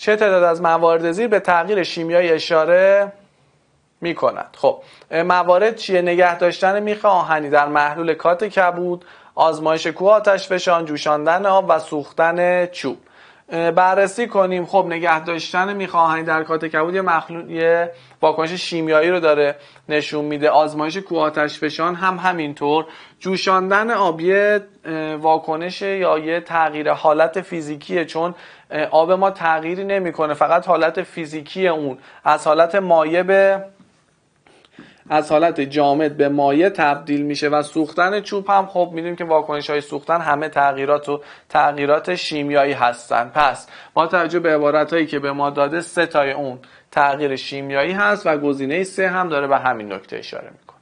چه تعداد از موارد زیر به تغییر شیمیایی اشاره می کند خب موارد چیه نگه داشتن میخ آهنی در محلول کات کبود آزمایش کوه آتش فشان جوشاندن آب و سوختن چوب بررسی کنیم خب نگه داشتن میخواهنی در کات کبود یه مخلوط یه واکنش شیمیایی رو داره نشون میده آزمایش کوهاتش فشان هم همینطور جوشاندن آب یه واکنش یا یه تغییر حالت فیزیکیه چون آب ما تغییری نمیکنه فقط حالت فیزیکی اون از حالت مایه به از حالت جامد به مایع تبدیل میشه و سوختن چوب هم خب میدونیم که واکنش های سوختن همه تغییرات و تغییرات شیمیایی هستن پس با توجه به عبارت هایی که به ما داده سه تای اون تغییر شیمیایی هست و گزینه سه هم داره به همین نکته اشاره میکنه